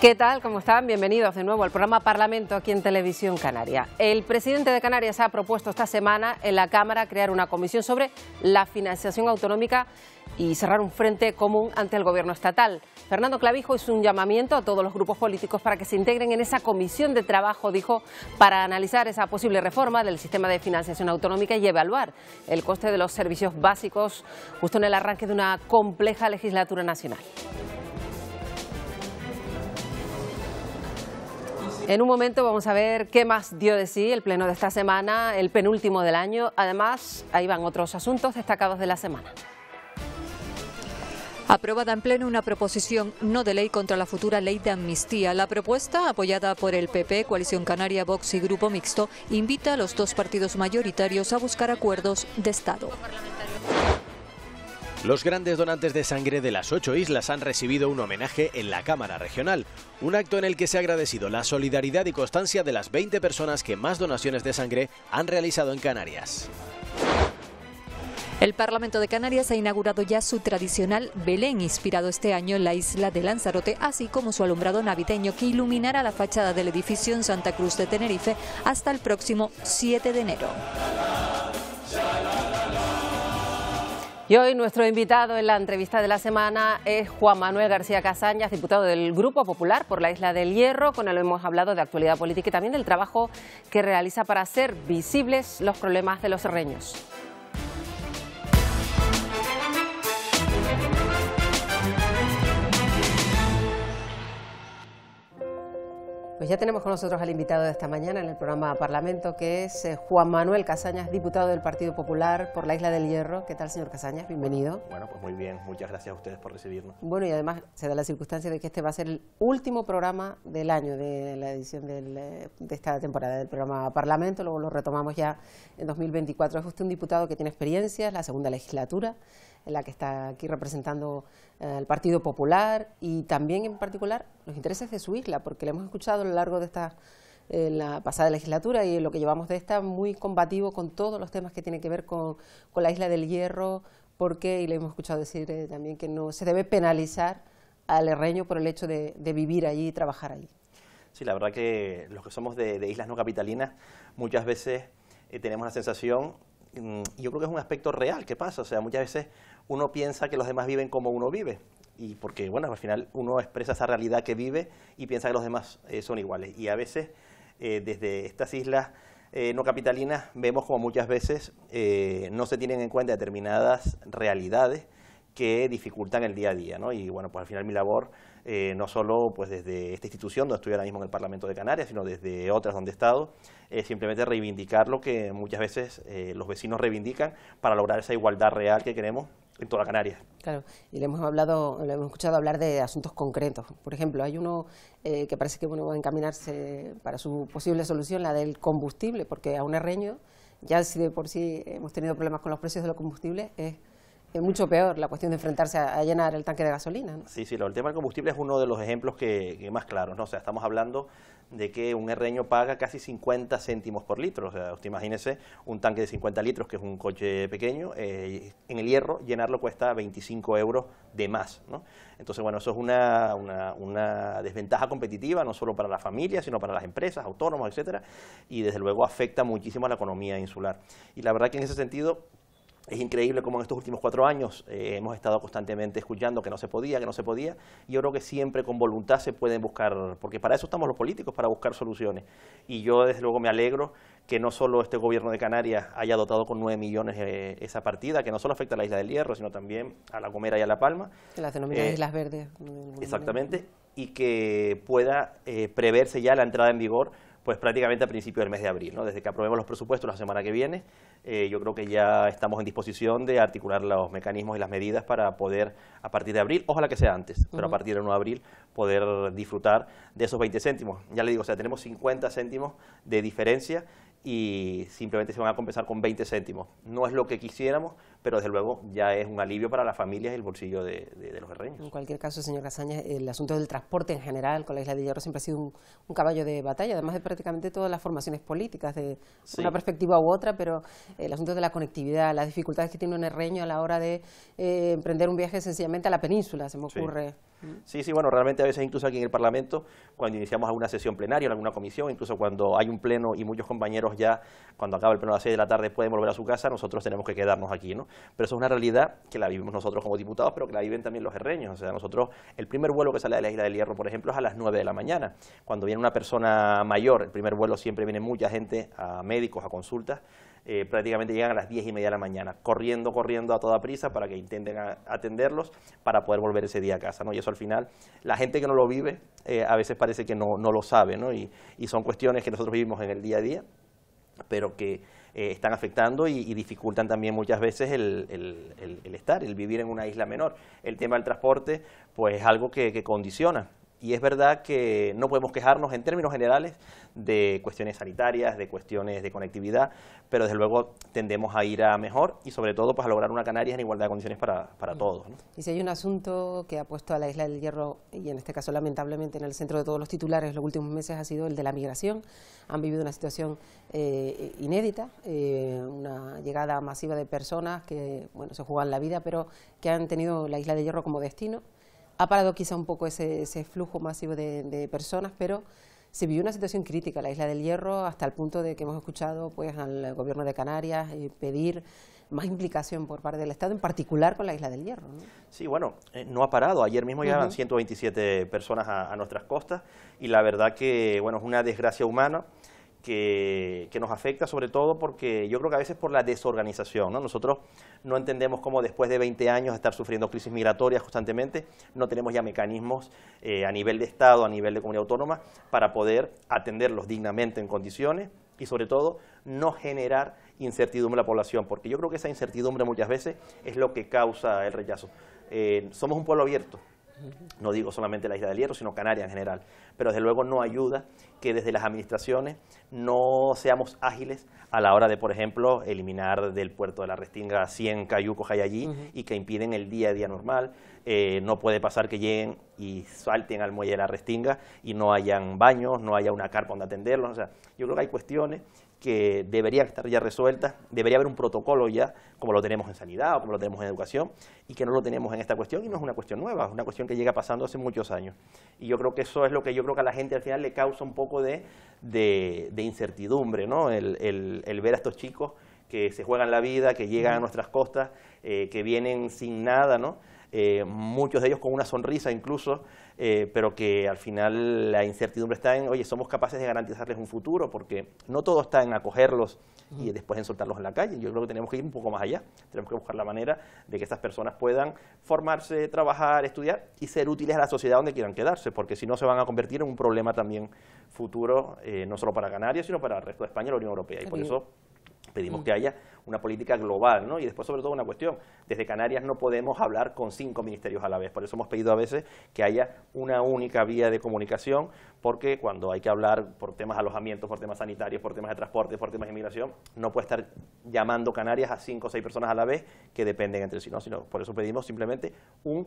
¿Qué tal? ¿Cómo están? Bienvenidos de nuevo al programa Parlamento aquí en Televisión Canaria. El presidente de Canarias ha propuesto esta semana en la Cámara crear una comisión sobre la financiación autonómica y cerrar un frente común ante el gobierno estatal. Fernando Clavijo hizo un llamamiento a todos los grupos políticos para que se integren en esa comisión de trabajo, dijo, para analizar esa posible reforma del sistema de financiación autonómica y evaluar el coste de los servicios básicos justo en el arranque de una compleja legislatura nacional. En un momento vamos a ver qué más dio de sí el pleno de esta semana, el penúltimo del año. Además, ahí van otros asuntos destacados de la semana. Aprobada en pleno una proposición no de ley contra la futura ley de amnistía. La propuesta, apoyada por el PP, Coalición Canaria, Vox y Grupo Mixto, invita a los dos partidos mayoritarios a buscar acuerdos de Estado. Los grandes donantes de sangre de las ocho islas han recibido un homenaje en la Cámara Regional, un acto en el que se ha agradecido la solidaridad y constancia de las 20 personas que más donaciones de sangre han realizado en Canarias. El Parlamento de Canarias ha inaugurado ya su tradicional Belén, inspirado este año en la isla de Lanzarote, así como su alumbrado navideño que iluminará la fachada del edificio en Santa Cruz de Tenerife hasta el próximo 7 de enero. Y hoy nuestro invitado en la entrevista de la semana es Juan Manuel García Casañas, diputado del Grupo Popular por la Isla del Hierro, con que hemos hablado de actualidad política y también del trabajo que realiza para hacer visibles los problemas de los reños. Pues ya tenemos con nosotros al invitado de esta mañana en el programa Parlamento, que es eh, Juan Manuel Casañas, diputado del Partido Popular por la Isla del Hierro. ¿Qué tal, señor Casañas? Bienvenido. Bueno, pues muy bien. Muchas gracias a ustedes por recibirnos. Bueno, y además se da la circunstancia de que este va a ser el último programa del año de la edición eh, de esta temporada del programa Parlamento. Luego lo retomamos ya en 2024. Es usted un diputado que tiene experiencia, es la segunda legislatura la que está aquí representando eh, al Partido Popular y también en particular los intereses de su isla, porque le hemos escuchado a lo largo de esta eh, la pasada legislatura y lo que llevamos de esta, muy combativo con todos los temas que tienen que ver con, con la isla del hierro, porque, y le hemos escuchado decir eh, también que no se debe penalizar al herreño por el hecho de, vivir allí y trabajar allí. Sí, la verdad que los que somos de, islas no capitalinas muchas veces tenemos la sensación, y mm, yo creo que es un aspecto real que pasa, o sea, muchas veces uno piensa que los demás viven como uno vive. Y porque, bueno, al final uno expresa esa realidad que vive y piensa que los demás eh, son iguales. Y a veces, eh, desde estas islas eh, no capitalinas, vemos como muchas veces no se tienen en cuenta determinadas realidades que dificultan el día a día. Y bueno, pues al final mi labor, no solo pues desde esta institución donde estoy ahora mismo en el Parlamento de Canarias, sino desde otras donde he estado, es simplemente reivindicar lo que muchas veces los vecinos reivindican para lograr esa igualdad real que queremos en toda Canarias. Claro, y le hemos hablado, le hemos escuchado hablar de asuntos concretos. Por ejemplo, hay uno eh, que parece que bueno, va a encaminarse para su posible solución, la del combustible, porque a un arreño, ya si de por sí hemos tenido problemas con los precios de los combustibles, ...es mucho peor la cuestión de enfrentarse a, llenar el tanque de gasolina. ¿no? Sí, sí, el tema del combustible es uno de los ejemplos que, más claros, ¿no? O sea, estamos hablando de que un herreño paga casi 50 céntimos por litro. O sea, usted imagínese un tanque de 50 litros, que es un coche pequeño, eh, en el hierro llenarlo cuesta 25 euros de más. ¿no? Entonces, bueno, eso es una, una, desventaja competitiva, no solo para la familia, sino para las empresas, autónomos, etcétera, y desde luego afecta muchísimo a la economía insular. Y la verdad que en ese sentido es increíble cómo en estos últimos cuatro años eh, hemos estado constantemente escuchando que no se podía, que no se podía. Y yo creo que siempre con voluntad se pueden buscar, porque para eso estamos los políticos, para buscar soluciones. Y yo desde luego me alegro que no solo este gobierno de Canarias haya dotado con nueve millones eh, esa partida, que no solo afecta a la isla del Hierro, sino también a La Gomera y a La Palma. Las denominadas eh, Islas Verdes. Exactamente. Y que pueda preverse ya la entrada en vigor pues prácticamente a principios del mes de abril. ¿no? Desde que aprobemos los presupuestos la semana que viene, eh, yo creo que ya estamos en disposición de articular los mecanismos y las medidas para poder, a partir de abril, ojalá que sea antes, pero a partir de 1 de abril, poder disfrutar de esos 20 céntimos. Ya le digo, o sea, tenemos 50 céntimos de diferencia y simplemente se van a compensar con 20 céntimos. No es lo que quisiéramos, pero desde luego ya es un alivio para las familias y el bolsillo de, los herreños. En cualquier caso, señor Casañas, el asunto del transporte en general con la isla de Hierro siempre ha sido un, caballo de batalla, además de prácticamente todas las formaciones políticas, de una perspectiva u otra, pero eh, el asunto de la conectividad, las dificultades que tiene un herreño a la hora de eh, emprender un viaje sencillamente a la península, se me ocurre. Sí, sí, bueno, realmente a veces incluso aquí en el Parlamento, cuando iniciamos alguna sesión plenaria, o alguna comisión, incluso cuando hay un pleno y muchos compañeros ya, cuando acaba el pleno a las 6 de la tarde, pueden volver a su casa, nosotros tenemos que quedarnos aquí, ¿no? Pero eso es una realidad que la vivimos nosotros como diputados, pero que la viven también los herreños. O sea, nosotros, el primer vuelo que sale de la Isla del Hierro, por ejemplo, es a las 9 de la mañana. Cuando viene una persona mayor, el primer vuelo siempre viene mucha gente a médicos, a consultas, eh, prácticamente llegan a las diez y media de la mañana, corriendo, corriendo a toda prisa para que intenten atenderlos para poder volver ese día a casa. ¿no? Y eso al final, la gente que no lo vive eh, a veces parece que no, lo sabe ¿no? Y, son cuestiones que nosotros vivimos en el día a día, pero que eh, están afectando y, dificultan también muchas veces el, estar, el vivir en una isla menor. El tema del transporte, pues es algo que condiciona y es verdad que no podemos quejarnos en términos generales de cuestiones sanitarias, de cuestiones de conectividad, pero desde luego tendemos a ir a mejor y sobre todo pues, a lograr una Canarias en igualdad de condiciones para, mm. todos. Y si hay un asunto que ha puesto a la Isla del Hierro, y en este caso lamentablemente en el centro de todos los titulares los últimos meses, ha sido el de la migración. Han vivido una situación eh, inédita, eh, una llegada masiva de personas que bueno, se juegan la vida, pero que han tenido la Isla del Hierro como destino ha parado quizá un poco ese, flujo masivo de, personas, pero se vivió una situación crítica en la isla del Hierro hasta el punto de que hemos escuchado pues, al gobierno de Canarias eh, pedir más implicación por parte del Estado, en particular con la isla del Hierro. Sí, bueno, eh, no ha parado. Ayer mismo llegaron 127 personas a, a, nuestras costas y la verdad que bueno, es una desgracia humana que, nos afecta sobre todo porque yo creo que a veces por la desorganización. Nosotros no entendemos cómo después de 20 años de estar sufriendo crisis migratorias constantemente, no tenemos ya mecanismos eh, a nivel de Estado, a nivel de comunidad autónoma, para poder atenderlos dignamente en condiciones y sobre todo no generar incertidumbre a la población, porque yo creo que esa incertidumbre muchas veces es lo que causa el rechazo. Eh, somos un pueblo abierto, no digo solamente la isla del Hierro, sino Canarias en general. Pero desde luego no ayuda que desde las administraciones no seamos ágiles a la hora de, por ejemplo, eliminar del puerto de la Restinga 100 cayucos hay allí y que impiden el día a día normal. Eh, no puede pasar que lleguen y salten al muelle de la Restinga y no hayan baños, no haya una carpa donde atenderlos. O sea, yo creo que hay cuestiones que debería estar ya resuelta, debería haber un protocolo ya, como lo tenemos en sanidad o como lo tenemos en educación, y que no lo tenemos en esta cuestión, y no es una cuestión nueva, es una cuestión que llega pasando hace muchos años. Y yo creo que eso es lo que yo creo que a la gente al final le causa un poco de, de, incertidumbre, ¿no? El, el, ver a estos chicos que se juegan la vida, que llegan a nuestras costas, eh, que vienen sin nada, ¿no? Eh, muchos de ellos con una sonrisa incluso, eh, pero que al final la incertidumbre está en, oye, somos capaces de garantizarles un futuro, porque no todo está en acogerlos y después en soltarlos en la calle. Yo creo que tenemos que ir un poco más allá, tenemos que buscar la manera de que estas personas puedan formarse, trabajar, estudiar y ser útiles a la sociedad donde quieran quedarse, porque si no se van a convertir en un problema también futuro, eh, no solo para Canarias, sino para el resto de España y la Unión Europea. Y por eso pedimos que haya una política global, ¿no? Y después, sobre todo, una cuestión, desde Canarias no podemos hablar con cinco ministerios a la vez, por eso hemos pedido a veces que haya una única vía de comunicación, porque cuando hay que hablar por temas de alojamiento, por temas sanitarios, por temas de transporte, por temas de inmigración, no puede estar llamando Canarias a cinco o seis personas a la vez que dependen entre sí, ¿no? Sino, por eso pedimos simplemente un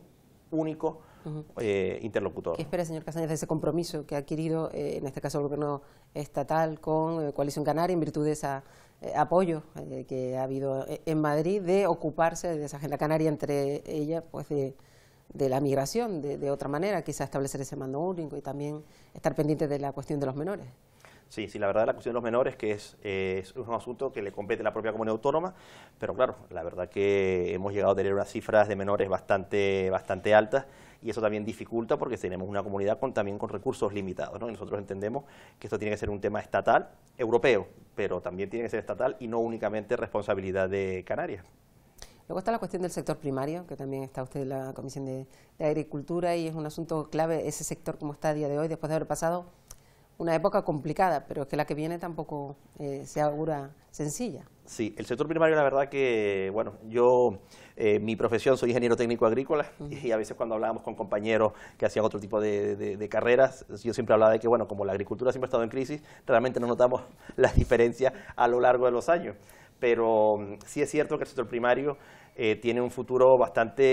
único eh, interlocutor. ¿Qué espera, señor Casañas, de ese compromiso que ha adquirido, eh, en este caso, el gobierno estatal con eh, Coalición Canaria en virtud de esa eh, apoyo eh, que ha habido eh, en Madrid de ocuparse de esa agenda canaria, entre ellas pues de, la migración, de, otra manera, quizá establecer ese mando único y también estar pendiente de la cuestión de los menores. Sí, sí, la verdad la cuestión de los menores que es, es un asunto que le compete a la propia comunidad autónoma, pero claro, la verdad que hemos llegado a tener unas cifras de menores bastante, bastante altas y eso también dificulta porque tenemos una comunidad también con recursos limitados. Y nosotros entendemos que esto tiene que ser un tema estatal, europeo, pero también tiene que ser estatal y no únicamente responsabilidad de Canarias. Luego está la cuestión del sector primario, que también está usted en la Comisión de, Agricultura y es un asunto clave ese sector como está a día de hoy, después de haber pasado una época complicada, pero es que la que viene tampoco eh, se augura sencilla. Sí, el sector primario, la verdad que, bueno, yo, eh, mi profesión, soy ingeniero técnico agrícola y a veces cuando hablábamos con compañeros que hacían otro tipo de, carreras, yo siempre hablaba de que, bueno, como la agricultura siempre ha estado en crisis, realmente no notamos las diferencias a lo largo de los años. Pero mm, sí es cierto que el sector primario eh, tiene un futuro bastante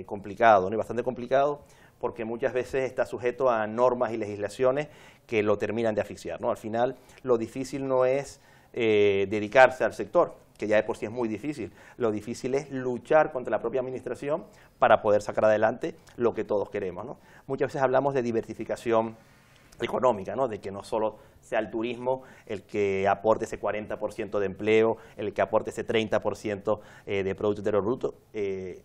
eh, complicado, ¿no? bastante complicado porque muchas veces está sujeto a normas y legislaciones que lo terminan de asfixiar. ¿no? Al final, lo difícil no es eh, dedicarse al sector, que ya de por sí es muy difícil. Lo difícil es luchar contra la propia administración para poder sacar adelante lo que todos queremos. Muchas veces hablamos de diversificación económica, de que no solo sea el turismo el que aporte ese 40% de empleo, el que aporte ese 30% eh, de Producto Interior Bruto. Eh,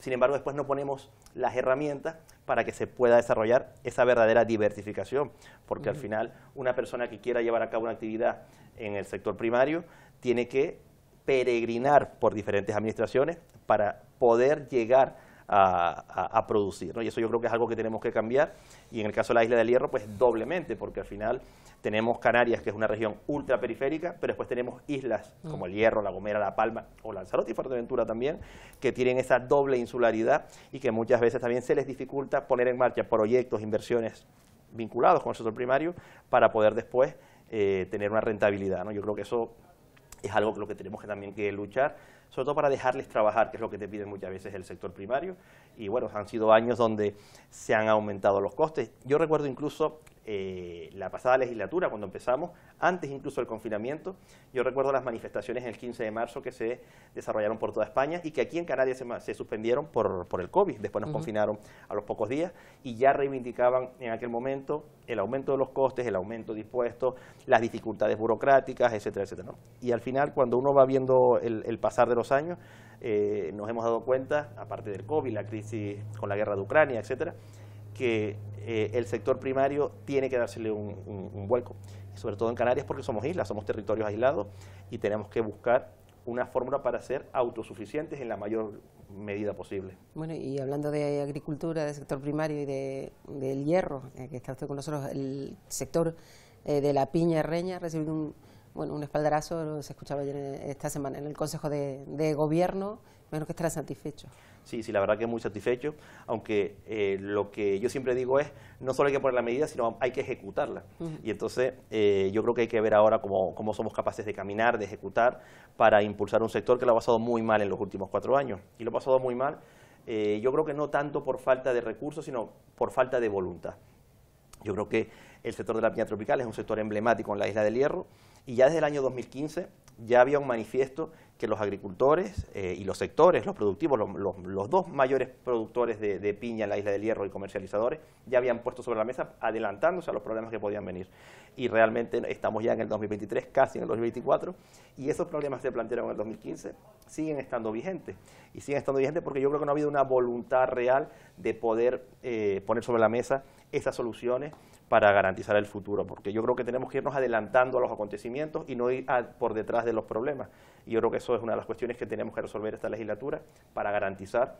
sin embargo, después no ponemos las herramientas para que se pueda desarrollar esa verdadera diversificación, porque al final una persona que quiera llevar a cabo una actividad en el sector primario tiene que peregrinar por diferentes administraciones para poder llegar a, producir. Y eso yo creo que es algo que tenemos que cambiar. Y en el caso de la Isla del Hierro, pues doblemente, porque al final tenemos Canarias, que es una región ultraperiférica, pero después tenemos islas mm. como el Hierro, La Gomera, La Palma o Lanzarote y Fuerteventura también, que tienen esa doble insularidad y que muchas veces también se les dificulta poner en marcha proyectos, inversiones vinculados con el sector primario para poder después eh, tener una rentabilidad. ¿no? Yo creo que eso es algo que lo que tenemos que también que luchar, sobre todo para dejarles trabajar, que es lo que te piden muchas veces el sector primario. Y bueno, han sido años donde se han aumentado los costes. Yo recuerdo incluso eh, la pasada legislatura, cuando empezamos, antes incluso del confinamiento. Yo recuerdo las manifestaciones el 15 de marzo que se desarrollaron por toda España y que aquí en Canarias se, suspendieron por, el COVID. Después nos confinaron a los pocos días y ya reivindicaban en aquel momento el aumento de los costes, el aumento de impuestos, las dificultades burocráticas, etcétera, etcétera. Y al final, cuando uno va viendo el, pasar de los años, eh, nos hemos dado cuenta, aparte del COVID, la crisis con la guerra de Ucrania, etcétera, que eh, el sector primario tiene que dársele un, un, vuelco, sobre todo en Canarias porque somos islas, somos territorios aislados y tenemos que buscar una fórmula para ser autosuficientes en la mayor medida posible. Bueno, y hablando de agricultura, del sector primario y del hierro, eh, que está usted con nosotros, el sector eh, de la piña reña ha recibido un, bueno, un espaldarazo, se escuchaba ayer esta semana en el Consejo de Gobierno, menos que estará satisfecho. Sí, sí, la verdad que muy satisfecho, aunque eh, lo que yo siempre digo es, no solo hay que poner la medida, sino hay que ejecutarla. Y entonces eh, yo creo que hay que ver ahora cómo, somos capaces de caminar, de ejecutar, para impulsar un sector que lo ha pasado muy mal en los últimos cuatro años. Y lo ha pasado muy mal, eh, yo creo que no tanto por falta de recursos, sino por falta de voluntad. Yo creo que el sector de la piña tropical es un sector emblemático en la isla del Hierro, y ya desde el año 2015 ya había un manifiesto que los agricultores eh, y los sectores, los productivos, los, dos mayores productores de, piña en la isla del Hierro y comercializadores, ya habían puesto sobre la mesa adelantándose a los problemas que podían venir. Y realmente estamos ya en el 2023, casi en el 2024, y esos problemas se plantearon en el 2015, siguen estando vigentes. Y siguen estando vigentes porque yo creo que no ha habido una voluntad real de poder eh, poner sobre la mesa esas soluciones para garantizar el futuro, porque yo creo que tenemos que irnos adelantando a los acontecimientos y no ir por detrás de los problemas. Y yo creo que eso es una de las cuestiones que tenemos que resolver esta legislatura para garantizar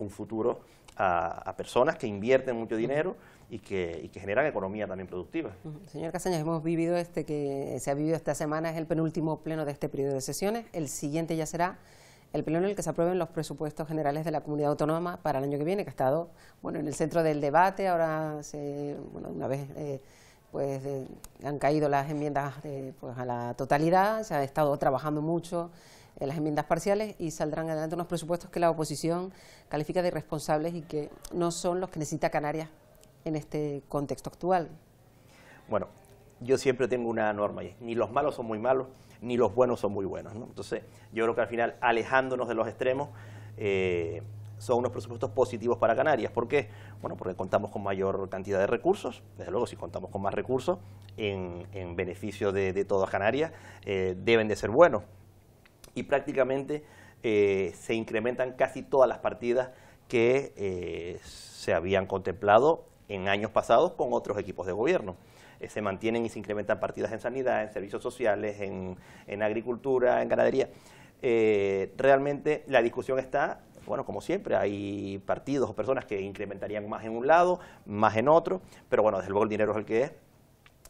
un futuro a, personas que invierten mucho dinero y que, generan economía también productiva. Señor Casañas, hemos vivido este que se ha vivido esta semana, es el penúltimo pleno de este periodo de sesiones, el siguiente ya será el pleno en el que se aprueben los presupuestos generales de la comunidad autónoma para el año que viene, que ha estado bueno, en el centro del debate, ahora se, una vez eh, pues, eh, han caído las enmiendas eh, pues, a la totalidad, se ha estado trabajando mucho en las enmiendas parciales y saldrán adelante unos presupuestos que la oposición califica de irresponsables y que no son los que necesita Canarias en este contexto actual. Bueno, yo siempre tengo una norma, y ni los malos son muy malos, ni los buenos son muy buenos. Entonces, yo creo que al final, alejándonos de los extremos, eh, son unos presupuestos positivos para Canarias. ¿Por qué? Bueno, porque contamos con mayor cantidad de recursos, desde luego si contamos con más recursos, en, beneficio de, toda Canarias, eh, deben de ser buenos. Y prácticamente eh, se incrementan casi todas las partidas que se habían contemplado en años pasados con otros equipos de gobierno. Eh, se mantienen y se incrementan partidas en sanidad, en servicios sociales, en, agricultura, en ganadería. Eh, realmente la discusión está, bueno, como siempre, hay partidos o personas que incrementarían más en un lado, más en otro, pero bueno, desde luego el dinero es el que es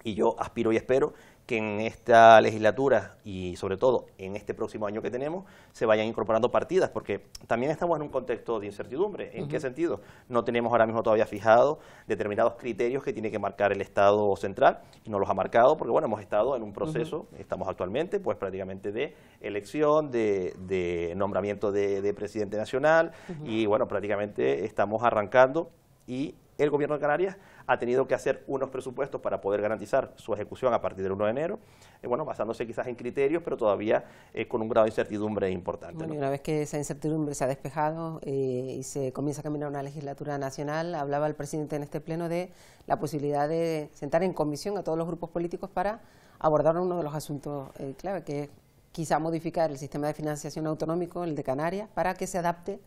y yo aspiro y espero que en esta legislatura y sobre todo en este próximo año que tenemos se vayan incorporando partidas, porque también estamos en un contexto de incertidumbre. ¿En qué sentido? No tenemos ahora mismo todavía fijados determinados criterios que tiene que marcar el Estado central y no los ha marcado porque, bueno, hemos estado en un proceso, estamos actualmente, pues prácticamente de elección, de, nombramiento de, presidente nacional y, bueno, prácticamente estamos arrancando y el gobierno de Canarias ha tenido que hacer unos presupuestos para poder garantizar su ejecución a partir del 1 de enero, eh, bueno, basándose quizás en criterios, pero todavía con un grado de incertidumbre importante. una vez que esa incertidumbre se ha despejado eh, y se comienza a caminar una legislatura nacional, hablaba el presidente en este pleno de la posibilidad de sentar en comisión a todos los grupos políticos para abordar uno de los asuntos eh, clave, que es quizá modificar el sistema de financiación autonómico, el de Canarias, para que se adapte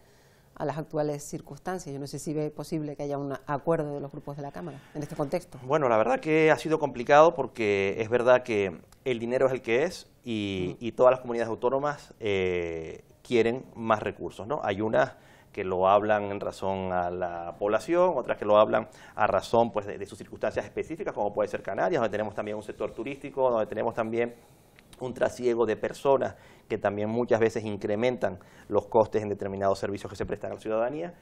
a las actuales circunstancias. Yo no sé si ve posible que haya un acuerdo de los grupos de la Cámara en este contexto. Bueno, la verdad que ha sido complicado porque es verdad que el dinero es el que es y, mm. todas las comunidades autónomas eh, quieren más recursos. ¿no? Hay unas que lo hablan en razón a la población, otras que lo hablan a razón pues, de sus circunstancias específicas, como puede ser Canarias, donde tenemos también un sector turístico, donde tenemos también un trasiego de personas que también muchas veces incrementan los costes en determinados servicios que se prestan a la ciudadanía.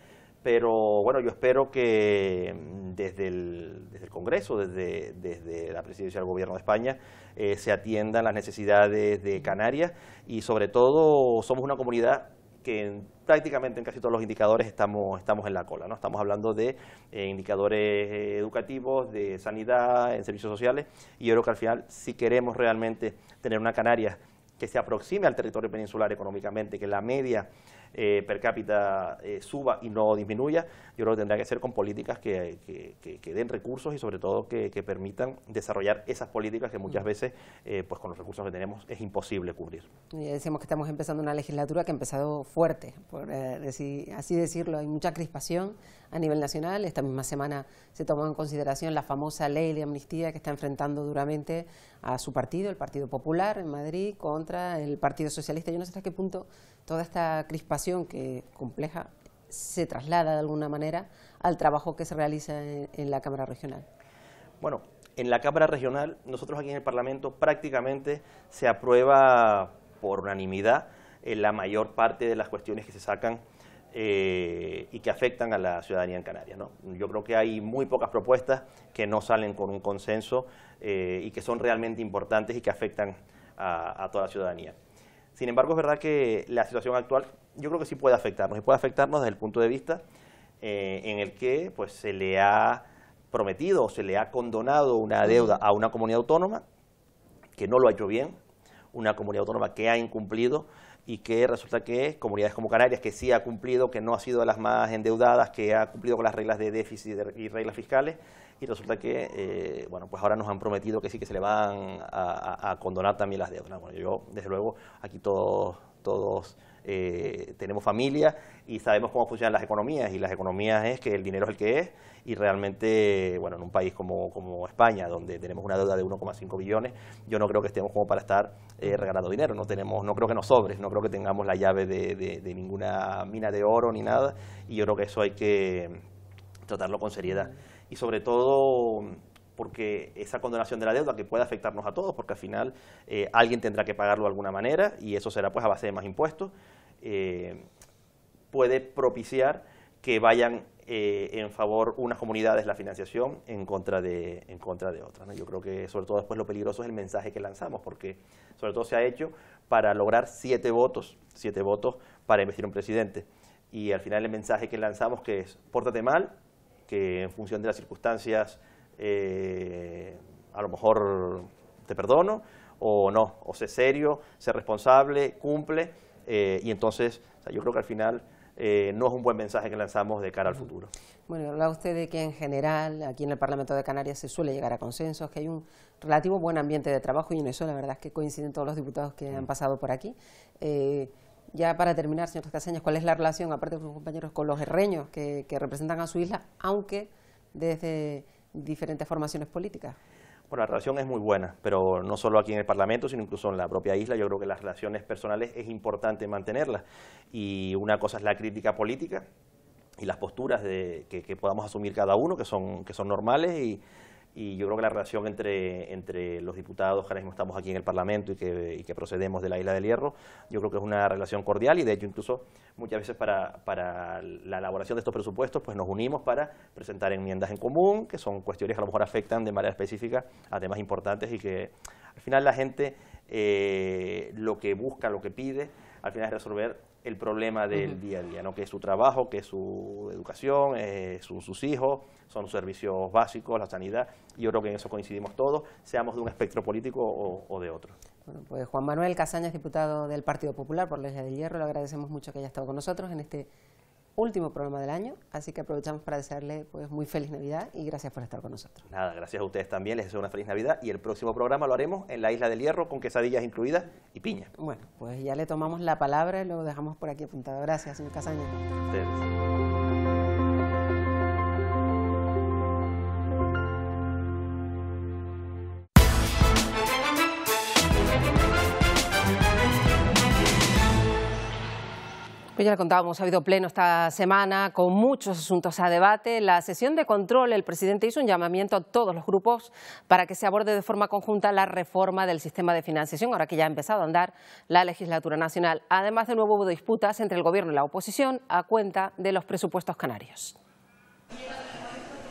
Pero bueno, yo espero que mm, desde el, Congreso, desde, desde, la presidencia del Gobierno de España, eh, se atiendan las necesidades de Canarias y sobre todo somos una comunidad que prácticamente en casi todos los indicadores estamos, en la cola. ¿no? Estamos hablando de eh, indicadores eh, educativos, de sanidad, en servicios sociales, y yo creo que al final, si queremos realmente tener una Canarias que se aproxime al territorio peninsular económicamente, que la media eh, per cápita suba y no disminuya, yo creo que tendrá que ser con políticas que, den recursos y sobre todo que, permitan desarrollar esas políticas que muchas mm. veces, eh, pues con los recursos que tenemos, es imposible cubrir. Ya que estamos empezando una legislatura que ha empezado fuerte, por eh, así decirlo, hay mucha crispación a nivel nacional. Esta misma semana se tomó en consideración la famosa ley de amnistía que está enfrentando duramente a su partido, el Partido Popular en Madrid, contra el Partido Socialista. Yo no sé hasta qué punto toda esta crispación que compleja se traslada de alguna manera al trabajo que se realiza en, la Cámara Regional. Bueno, en la Cámara Regional, nosotros aquí en el Parlamento prácticamente se aprueba por unanimidad eh, la mayor parte de las cuestiones que se sacan eh, y que afectan a la ciudadanía en Canarias. Yo creo que hay muy pocas propuestas que no salen con un consenso eh, y que son realmente importantes y que afectan a, toda la ciudadanía. Sin embargo, es verdad que la situación actual yo creo que sí puede afectarnos, y puede afectarnos desde el punto de vista eh, en el que pues, se le ha prometido o se le ha condonado una deuda a una comunidad autónoma que no lo ha hecho bien, una comunidad autónoma que ha incumplido y que resulta que comunidades como Canarias, que sí ha cumplido, que no ha sido de las más endeudadas, que ha cumplido con las reglas de déficit y reglas fiscales, y resulta que, eh, bueno, pues ahora nos han prometido que sí, que se le van a, condonar también las deudas. Bueno, yo, desde luego, aquí todos todos eh, tenemos familia y sabemos cómo funcionan las economías y las economías es que el dinero es el que es y realmente, bueno, en un país como, como España, donde tenemos una deuda de 1,5 billones, yo no creo que estemos como para estar eh, regalando dinero, no, tenemos, no creo que nos sobres, no creo que tengamos la llave de ninguna mina de oro ni nada y yo creo que eso hay que tratarlo con seriedad y sobre todo porque esa condonación de la deuda que puede afectarnos a todos, porque al final eh, alguien tendrá que pagarlo de alguna manera y eso será pues a base de más impuestos, eh, puede propiciar que vayan eh, en favor unas comunidades la financiación en contra de, en contra de otras. ¿no? Yo creo que sobre todo después lo peligroso es el mensaje que lanzamos, porque sobre todo se ha hecho para lograr siete votos, siete votos para investir un presidente. Y al final el mensaje que lanzamos que es, pórtate mal, que en función de las circunstancias eh, a lo mejor te perdono, o no, o sé serio, sé responsable, cumple, eh, y entonces yo creo que al final eh, no es un buen mensaje que lanzamos de cara al futuro. Bueno, habla usted de que en general aquí en el Parlamento de Canarias se suele llegar a consensos, que hay un relativo buen ambiente de trabajo y en eso la verdad es que coinciden todos los diputados que han mm. pasado por aquí. ya para terminar, señor Castaseñas, ¿cuál es la relación, aparte de sus compañeros, con los herreños que representan a su isla, aunque desde diferentes formaciones políticas. Bueno, la relación es muy buena, pero no solo aquí en el Parlamento, sino incluso en la propia isla. Yo creo que las relaciones personales es importante mantenerlas. Y una cosa es la crítica política y las posturas que, que podamos asumir cada uno, que son, que son normales y y yo creo que la relación entre, entre los diputados que ahora mismo estamos aquí en el Parlamento y que, procedemos de la Isla del Hierro, yo creo que es una relación cordial y de hecho incluso muchas veces para, la elaboración de estos presupuestos pues nos unimos para presentar enmiendas en común, que son cuestiones que a lo mejor afectan de manera específica a temas importantes y que al final la gente eh, lo que busca, lo que pide, al final es resolver el problema del día a día, ¿no? que es su trabajo, que es su educación, eh, sus hijos, son servicios básicos, la sanidad, y yo creo que en eso coincidimos todos, seamos de un espectro político o, de otro. Bueno, pues Juan Manuel Casañas, diputado del Partido Popular por la Isla del Hierro, le agradecemos mucho que haya estado con nosotros en este último programa del año, así que aprovechamos para desearle pues muy feliz Navidad y gracias por estar con nosotros. Nada, gracias a ustedes también, les deseo una feliz Navidad y el próximo programa lo haremos en la Isla del Hierro con quesadillas incluidas y piña. Bueno, pues ya le tomamos la palabra y lo dejamos por aquí apuntado. Gracias, señor Casaña. Pues ya lo contábamos, ha habido pleno esta semana con muchos asuntos a debate. la sesión de control, el presidente hizo un llamamiento a todos los grupos para que se aborde de forma conjunta la reforma del sistema de financiación, ahora que ya ha empezado a andar la legislatura nacional. Además, de nuevo hubo disputas entre el Gobierno y la oposición a cuenta de los presupuestos canarios.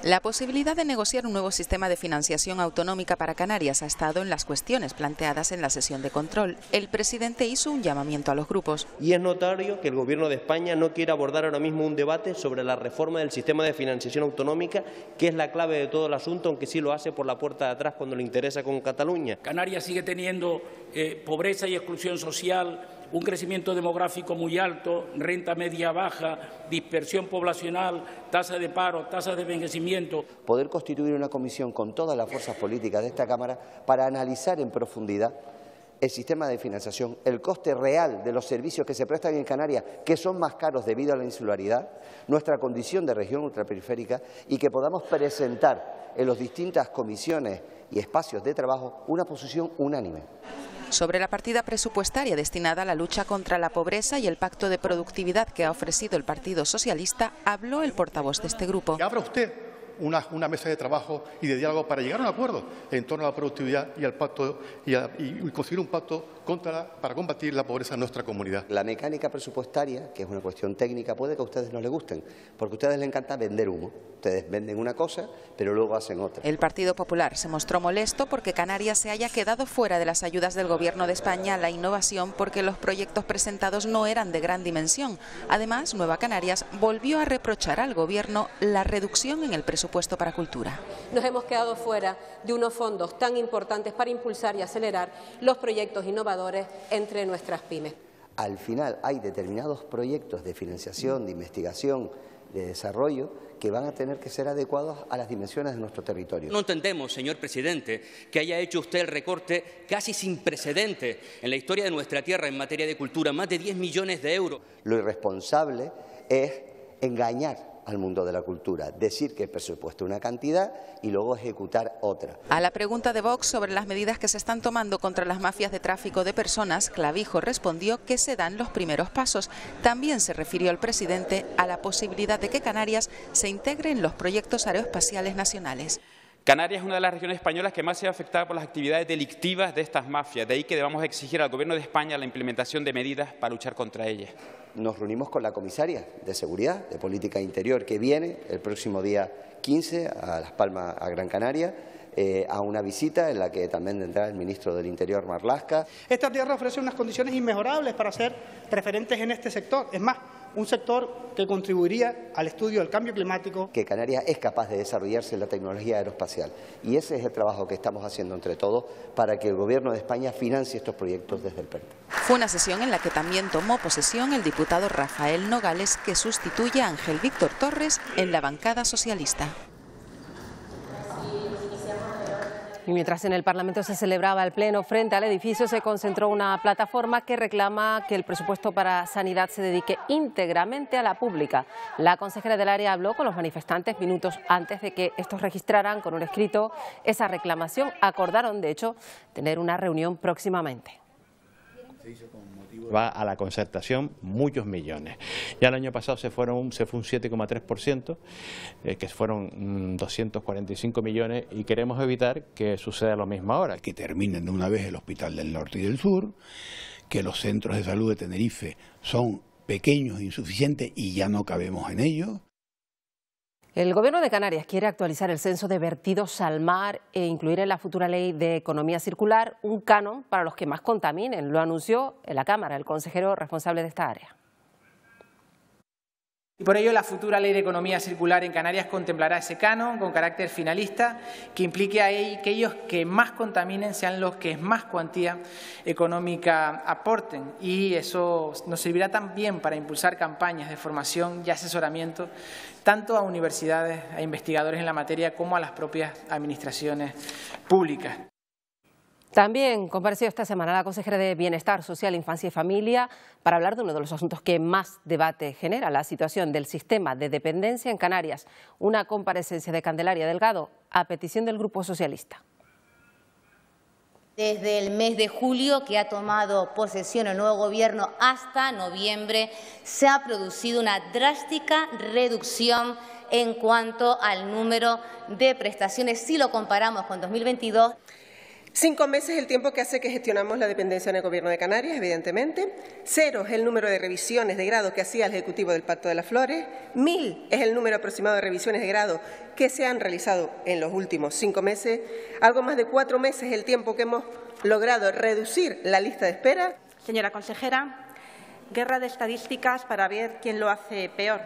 La posibilidad de negociar un nuevo sistema de financiación autonómica para Canarias ha estado en las cuestiones planteadas en la sesión de control. El presidente hizo un llamamiento a los grupos. Y es notario que el Gobierno de España no quiere abordar ahora mismo un debate sobre la reforma del sistema de financiación autonómica, que es la clave de todo el asunto, aunque sí lo hace por la puerta de atrás cuando le interesa con Cataluña. Canarias sigue teniendo eh, pobreza y exclusión social un crecimiento demográfico muy alto, renta media baja, dispersión poblacional, tasa de paro, tasa de envejecimiento. Poder constituir una comisión con todas las fuerzas políticas de esta Cámara para analizar en profundidad el sistema de financiación, el coste real de los servicios que se prestan en Canarias, que son más caros debido a la insularidad, nuestra condición de región ultraperiférica y que podamos presentar en las distintas comisiones y espacios de trabajo una posición unánime sobre la partida presupuestaria destinada a la lucha contra la pobreza y el pacto de productividad que ha ofrecido el Partido Socialista, habló el portavoz de este grupo. ¿Abra usted una, mesa de trabajo y de diálogo para llegar a un acuerdo en torno a la productividad y al pacto y conseguir un pacto contra para combatir la pobreza en nuestra comunidad. La mecánica presupuestaria, que es una cuestión técnica, puede que a ustedes no les gusten, porque a ustedes les encanta vender humo. Ustedes venden una cosa, pero luego hacen otra. El Partido Popular se mostró molesto porque Canarias se haya quedado fuera de las ayudas del Gobierno de España a la innovación porque los proyectos presentados no eran de gran dimensión. Además, Nueva Canarias volvió a reprochar al Gobierno la reducción en el presupuesto para cultura. Nos hemos quedado fuera de unos fondos tan importantes para impulsar y acelerar los proyectos innovadores entre nuestras pymes. Al final hay determinados proyectos de financiación, de investigación, de desarrollo que van a tener que ser adecuados a las dimensiones de nuestro territorio. No entendemos, señor presidente, que haya hecho usted el recorte casi sin precedentes en la historia de nuestra tierra en materia de cultura, más de 10 millones de euros. Lo irresponsable es engañar al mundo de la cultura. Decir que el presupuesto una cantidad y luego ejecutar otra. A la pregunta de Vox sobre las medidas que se están tomando contra las mafias de tráfico de personas, Clavijo respondió que se dan los primeros pasos. También se refirió el presidente a la posibilidad de que Canarias se integre en los proyectos aeroespaciales nacionales. Canarias es una de las regiones españolas que más se ha afectado por las actividades delictivas de estas mafias, de ahí que debamos exigir al Gobierno de España la implementación de medidas para luchar contra ellas. Nos reunimos con la comisaria de Seguridad, de Política Interior, que viene el próximo día 15 a Las Palmas, a Gran Canaria, eh, a una visita en la que también tendrá el ministro del Interior, Marlasca. Esta tierra ofrece unas condiciones inmejorables para ser referentes en este sector. Es más, un sector que contribuiría al estudio del cambio climático. Que Canarias es capaz de desarrollarse en la tecnología aeroespacial y ese es el trabajo que estamos haciendo entre todos para que el Gobierno de España financie estos proyectos desde el PERTE. Fue una sesión en la que también tomó posesión el diputado Rafael Nogales que sustituye a Ángel Víctor Torres en la bancada socialista. mientras en el Parlamento se celebraba el pleno frente al edificio, se concentró una plataforma que reclama que el presupuesto para sanidad se dedique íntegramente a la pública. La consejera del área habló con los manifestantes minutos antes de que estos registraran con un escrito esa reclamación. Acordaron, de hecho, tener una reunión próximamente va a la concertación muchos millones. Ya el año pasado se, fueron, se fue un 7,3%, eh, que fueron 245 mm, millones, y queremos evitar que suceda lo mismo ahora. Que terminen de una vez el Hospital del Norte y del Sur, que los centros de salud de Tenerife son pequeños, e insuficientes y ya no cabemos en ellos. El gobierno de Canarias quiere actualizar el censo de vertidos al mar e incluir en la futura ley de economía circular un canon para los que más contaminen. Lo anunció en la Cámara el consejero responsable de esta área. Y por ello, la futura ley de economía circular en Canarias contemplará ese canon con carácter finalista que implique a aquellos que más contaminen sean los que más cuantía económica aporten. Y eso nos servirá también para impulsar campañas de formación y asesoramiento tanto a universidades, a investigadores en la materia, como a las propias administraciones públicas. También compareció esta semana la consejera de Bienestar Social, Infancia y Familia para hablar de uno de los asuntos que más debate genera, la situación del sistema de dependencia en Canarias. Una comparecencia de Candelaria Delgado a petición del Grupo Socialista desde el mes de julio que ha tomado posesión el nuevo gobierno hasta noviembre, se ha producido una drástica reducción en cuanto al número de prestaciones si lo comparamos con 2022. Cinco meses es el tiempo que hace que gestionamos la dependencia en el Gobierno de Canarias, evidentemente. Cero es el número de revisiones de grado que hacía el Ejecutivo del Pacto de las Flores. Mil es el número aproximado de revisiones de grado que se han realizado en los últimos cinco meses. Algo más de cuatro meses el tiempo que hemos logrado reducir la lista de espera. Señora consejera, guerra de estadísticas para ver quién lo hace peor.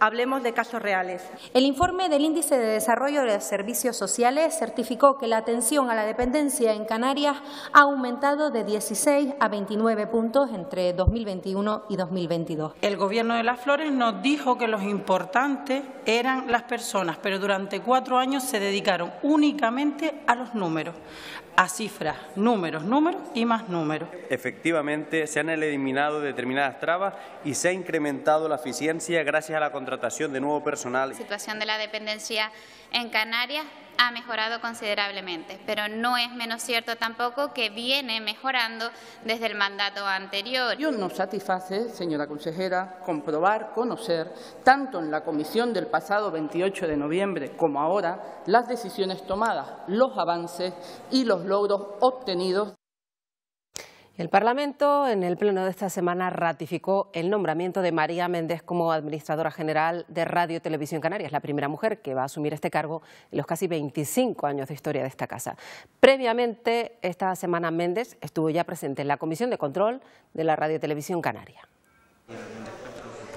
Hablemos de casos reales. El informe del Índice de Desarrollo de Servicios Sociales certificó que la atención a la dependencia en Canarias ha aumentado de 16 a 29 puntos entre 2021 y 2022. El Gobierno de las Flores nos dijo que los importantes eran las personas, pero durante cuatro años se dedicaron únicamente a los números, a cifras, números, números y más números. Efectivamente, se han eliminado determinadas trabas y se ha incrementado la eficiencia gracias a la contratación de nuevo personal. situación de la dependencia en Canarias ha mejorado considerablemente, pero no es menos cierto tampoco que viene mejorando desde el mandato anterior. Yo nos satisface, señora consejera, comprobar, conocer, tanto en la comisión del pasado 28 de noviembre como ahora, las decisiones tomadas, los avances y los logros obtenidos. El Parlamento, en el pleno de esta semana, ratificó el nombramiento de María Méndez como administradora general de Radio Televisión Televisión Es la primera mujer que va a asumir este cargo en los casi 25 años de historia de esta casa. Previamente, esta semana Méndez estuvo ya presente en la Comisión de Control de la Radio Televisión Canaria.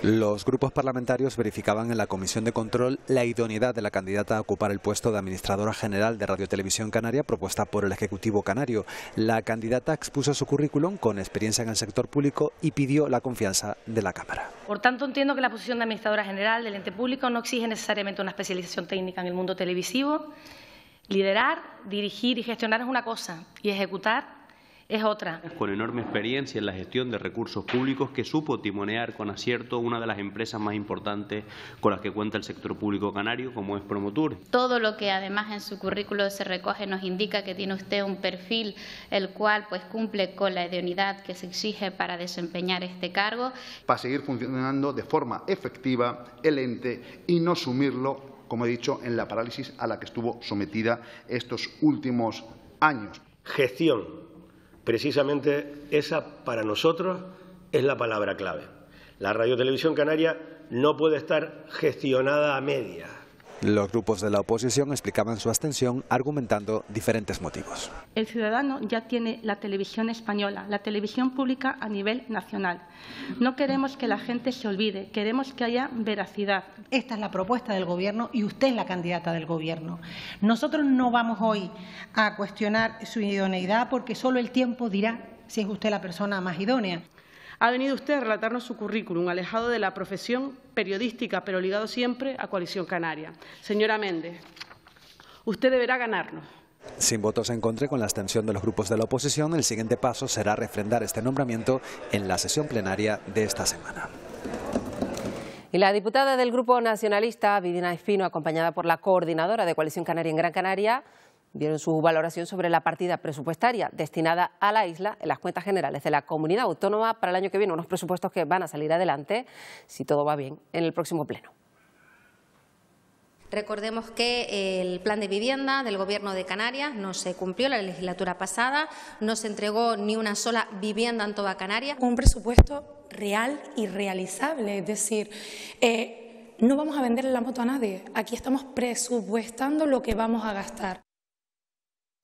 Los grupos parlamentarios verificaban en la Comisión de Control la idoneidad de la candidata a ocupar el puesto de Administradora General de Radio Televisión Canaria propuesta por el Ejecutivo Canario. La candidata expuso su currículum con experiencia en el sector público y pidió la confianza de la Cámara. Por tanto, entiendo que la posición de Administradora General del ente público no exige necesariamente una especialización técnica en el mundo televisivo. Liderar, dirigir y gestionar es una cosa y ejecutar es otra. Con enorme experiencia en la gestión de recursos públicos que supo timonear con acierto una de las empresas más importantes con las que cuenta el sector público canario, como es Promotur. Todo lo que además en su currículo se recoge nos indica que tiene usted un perfil el cual pues cumple con la idoneidad que se exige para desempeñar este cargo. Para seguir funcionando de forma efectiva el ente y no sumirlo como he dicho, en la parálisis a la que estuvo sometida estos últimos años. Gestión, Precisamente esa para nosotros es la palabra clave. La radiotelevisión canaria no puede estar gestionada a media. Los grupos de la oposición explicaban su abstención argumentando diferentes motivos. El ciudadano ya tiene la televisión española, la televisión pública a nivel nacional. No queremos que la gente se olvide, queremos que haya veracidad. Esta es la propuesta del Gobierno y usted es la candidata del Gobierno. Nosotros no vamos hoy a cuestionar su idoneidad porque solo el tiempo dirá si es usted la persona más idónea. Ha venido usted a relatarnos su currículum, alejado de la profesión periodística, pero ligado siempre a Coalición Canaria. Señora Méndez, usted deberá ganarnos. Sin votos en contra con la abstención de los grupos de la oposición, el siguiente paso será refrendar este nombramiento en la sesión plenaria de esta semana. Y la diputada del Grupo Nacionalista, Vidina Espino, acompañada por la coordinadora de Coalición Canaria en Gran Canaria, dieron su valoración sobre la partida presupuestaria destinada a la isla en las cuentas generales de la comunidad autónoma para el año que viene, unos presupuestos que van a salir adelante, si todo va bien, en el próximo pleno. Recordemos que eh, el plan de vivienda del Gobierno de Canarias no se cumplió la legislatura pasada, no se entregó ni una sola vivienda en toda Canarias. Un presupuesto real y realizable, es decir, eh, no vamos a venderle la moto a nadie, aquí estamos presupuestando lo que vamos a gastar.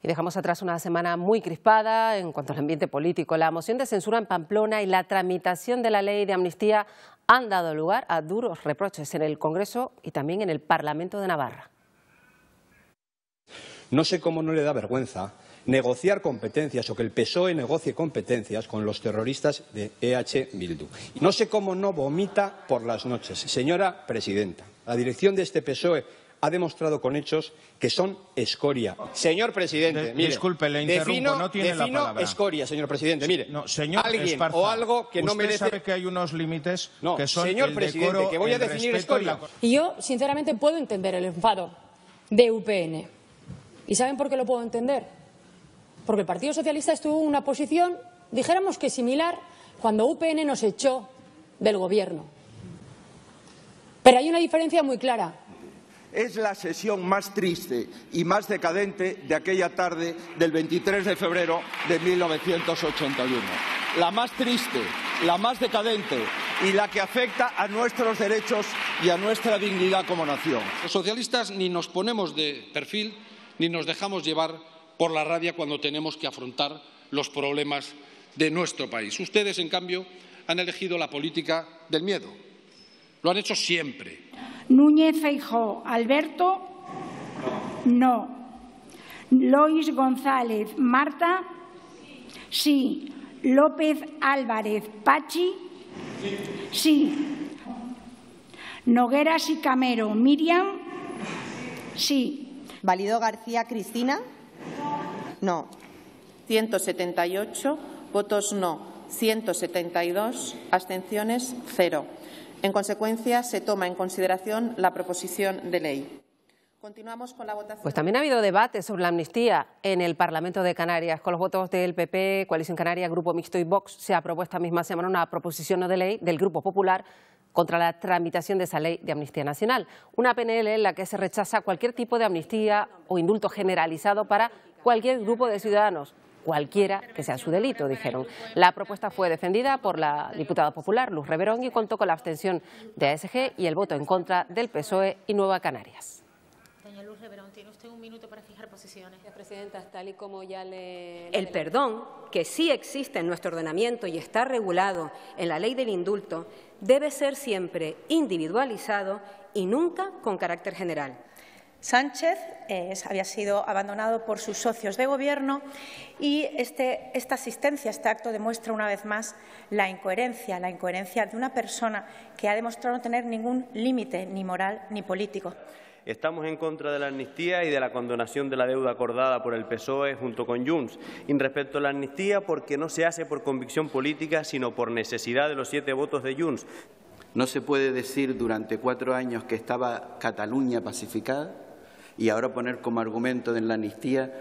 Y dejamos atrás una semana muy crispada en cuanto al ambiente político. La moción de censura en Pamplona y la tramitación de la ley de amnistía han dado lugar a duros reproches en el Congreso y también en el Parlamento de Navarra. No sé cómo no le da vergüenza negociar competencias o que el PSOE negocie competencias con los terroristas de EH Bildu. No sé cómo no vomita por las noches. Señora presidenta, la dirección de este PSOE ha demostrado con hechos que son escoria. Señor presidente, disculpe, le interrumpo, no tiene la palabra. escoria, señor presidente. Mire, señor o algo que no usted merece. sabe que hay unos límites que señor presidente, que voy a definir escoria. y yo, sinceramente, puedo entender el enfado de UPN. ¿Y saben por qué lo puedo entender? Porque el Partido Socialista estuvo en una posición, dijéramos que similar, cuando UPN nos echó del gobierno. Pero hay una diferencia muy clara es la sesión más triste y más decadente de aquella tarde del 23 de febrero de 1981. La más triste, la más decadente y la que afecta a nuestros derechos y a nuestra dignidad como nación. Los socialistas ni nos ponemos de perfil ni nos dejamos llevar por la rabia cuando tenemos que afrontar los problemas de nuestro país. Ustedes, en cambio, han elegido la política del miedo. Lo han hecho siempre. Núñez Feijó, Alberto. No. Lois González, Marta. Sí. López Álvarez, Pachi. Sí. Nogueras y Camero, Miriam. Sí. Valido García, Cristina. No. 178 votos no. 172 abstenciones cero. En consecuencia, se toma en consideración la proposición de ley. Continuamos con la votación. Pues también ha habido debate sobre la amnistía en el Parlamento de Canarias. Con los votos del PP, Coalición Canaria, Grupo Mixto y Vox, se ha aprobó esta misma semana una proposición de ley del Grupo Popular contra la tramitación de esa ley de amnistía nacional. Una PNL en la que se rechaza cualquier tipo de amnistía o indulto generalizado para cualquier grupo de ciudadanos, cualquiera que sea su delito, dijeron. La propuesta fue defendida por la diputada popular Luz Reverón y contó con la abstención de ASG y el voto en contra del PSOE y Nueva Canarias. Luz Reverón, tiene un minuto para fijar posiciones. como El perdón, que sí existe en nuestro ordenamiento y está regulado en la ley del indulto, debe ser siempre individualizado y nunca con carácter general. Sánchez eh, había sido abandonado por sus socios de gobierno y este, esta asistencia, este acto demuestra una vez más la incoherencia, la incoherencia de una persona que ha demostrado no tener ningún límite, ni moral ni político. Estamos en contra de la amnistía y de la condonación de la deuda acordada por el PSOE junto con Junts. Y respecto a la amnistía, porque no se hace por convicción política, sino por necesidad de los siete votos de Junts. No se puede decir durante cuatro años que estaba Cataluña pacificada y ahora poner como argumento en la amnistía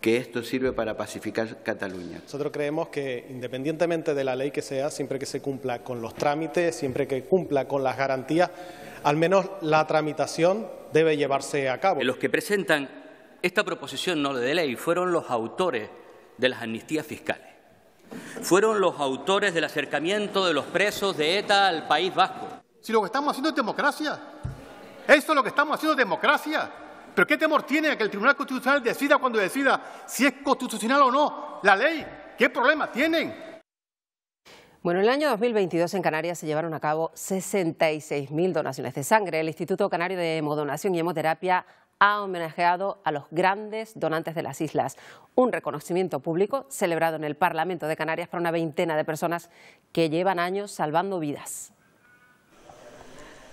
que esto sirve para pacificar Cataluña. Nosotros creemos que independientemente de la ley que sea, siempre que se cumpla con los trámites, siempre que cumpla con las garantías, al menos la tramitación debe llevarse a cabo. Los que presentan esta proposición no de ley fueron los autores de las amnistías fiscales. Fueron los autores del acercamiento de los presos de ETA al País Vasco. Si lo que estamos haciendo es democracia, eso es lo que estamos haciendo es democracia. Pero ¿qué temor tiene a que el Tribunal Constitucional decida cuando decida si es constitucional o no la ley? ¿Qué problema tienen? Bueno, en el año 2022 en Canarias se llevaron a cabo 66.000 donaciones de sangre. El Instituto Canario de Hemodonación y Hemoterapia ha homenajeado a los grandes donantes de las islas. Un reconocimiento público celebrado en el Parlamento de Canarias para una veintena de personas que llevan años salvando vidas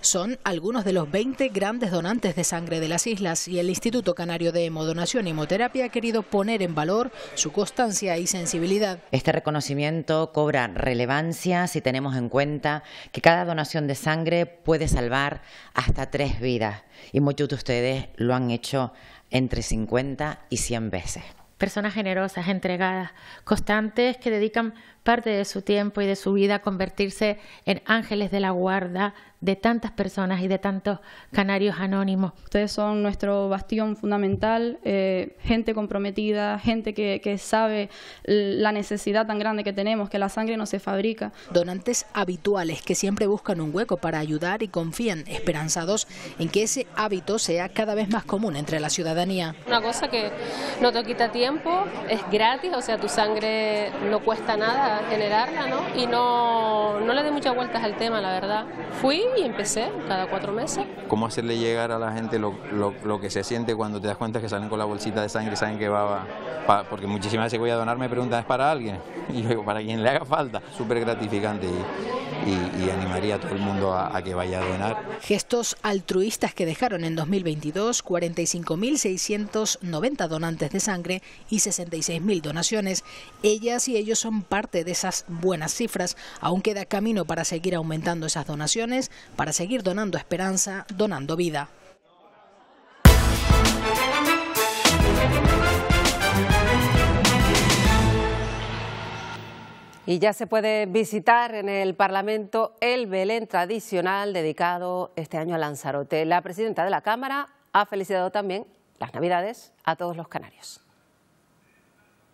son algunos de los 20 grandes donantes de sangre de las islas y el Instituto Canario de Hemodonación y Hemoterapia ha querido poner en valor su constancia y sensibilidad. Este reconocimiento cobra relevancia si tenemos en cuenta que cada donación de sangre puede salvar hasta tres vidas y muchos de ustedes lo han hecho entre 50 y 100 veces. Personas generosas, entregadas, constantes, que dedican parte de su tiempo y de su vida convertirse en ángeles de la guarda de tantas personas y de tantos canarios anónimos. Ustedes son nuestro bastión fundamental, eh, gente comprometida, gente que, que sabe la necesidad tan grande que tenemos, que la sangre no se fabrica. Donantes habituales que siempre buscan un hueco para ayudar y confían, esperanzados en que ese hábito sea cada vez más común entre la ciudadanía. Una cosa que no te quita tiempo, es gratis, o sea, tu sangre no cuesta nada, generarla, ¿no? Y no, no le di muchas vueltas al tema, la verdad. Fui y empecé cada cuatro meses. ¿Cómo hacerle llegar a la gente lo, lo, lo que se siente cuando te das cuenta que salen con la bolsita de sangre y saben que va a... porque muchísimas veces voy a donar, me preguntan, ¿es para alguien? Y luego para quien le haga falta. Súper gratificante y, animaría a todo el mundo a, que vaya a donar. Gestos altruistas que dejaron en 2022 45.690 donantes de sangre y 66.000 donaciones. Ellas y ellos son parte de de esas buenas cifras. Aún queda camino para seguir aumentando esas donaciones, para seguir donando esperanza, donando vida. Y ya se puede visitar en el Parlamento el Belén tradicional dedicado este año a Lanzarote. La presidenta de la Cámara ha felicitado también las Navidades a todos los canarios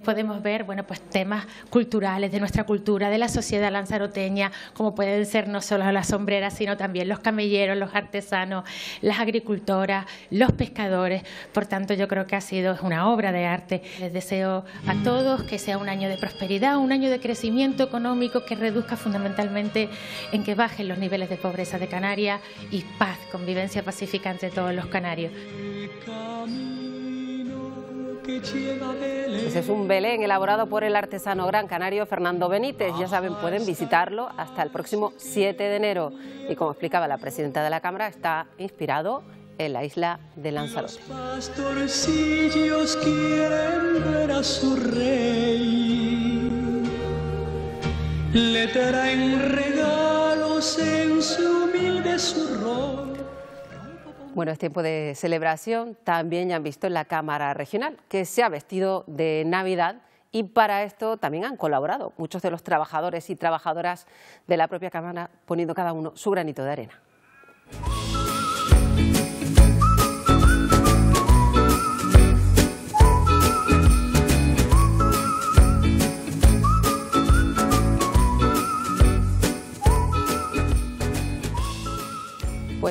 podemos ver bueno, pues temas culturales de nuestra cultura, de la sociedad lanzaroteña, como pueden ser no solo las sombreras, sino también los camelleros, los artesanos, las agricultoras, los pescadores. Por tanto, yo creo que ha sido una obra de arte. Les deseo a todos que sea un año de prosperidad, un año de crecimiento económico que reduzca fundamentalmente en que bajen los niveles de pobreza de Canarias y paz, convivencia pacífica entre todos los canarios. Ese es un Belén elaborado por el artesano gran canario Fernando Benítez. Ya saben, pueden visitarlo hasta el próximo 7 de enero. Y como explicaba la presidenta de la Cámara, está inspirado en la isla de Lanzarote. Los quieren ver a su rey. Le traen regalos en su humilde su bueno, es tiempo de celebración. También ya han visto en la Cámara Regional que se ha vestido de Navidad y para esto también han colaborado muchos de los trabajadores y trabajadoras de la propia Cámara poniendo cada uno su granito de arena.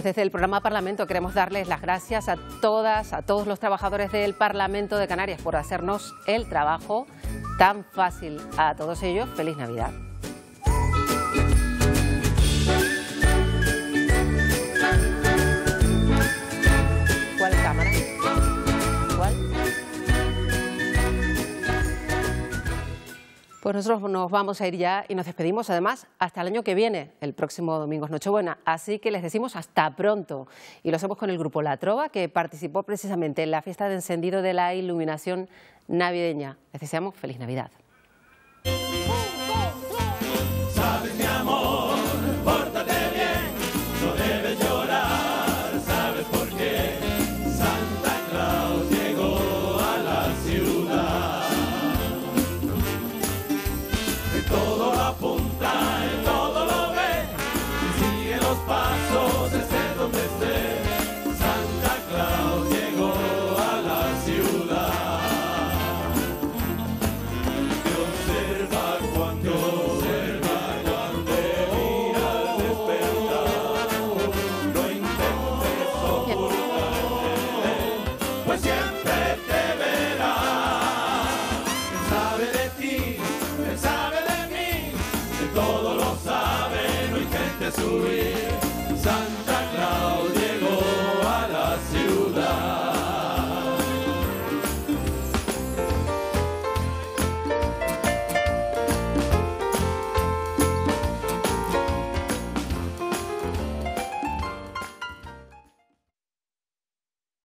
Pues desde el programa Parlamento queremos darles las gracias a todas, a todos los trabajadores del Parlamento de Canarias por hacernos el trabajo tan fácil. A todos ellos, feliz Navidad. Pues nosotros nos vamos a ir ya y nos despedimos además hasta el año que viene, el próximo domingo es Nochebuena. Así que les decimos hasta pronto. Y lo hacemos con el grupo La Trova, que participó precisamente en la fiesta de encendido de la iluminación navideña. Les deseamos feliz Navidad.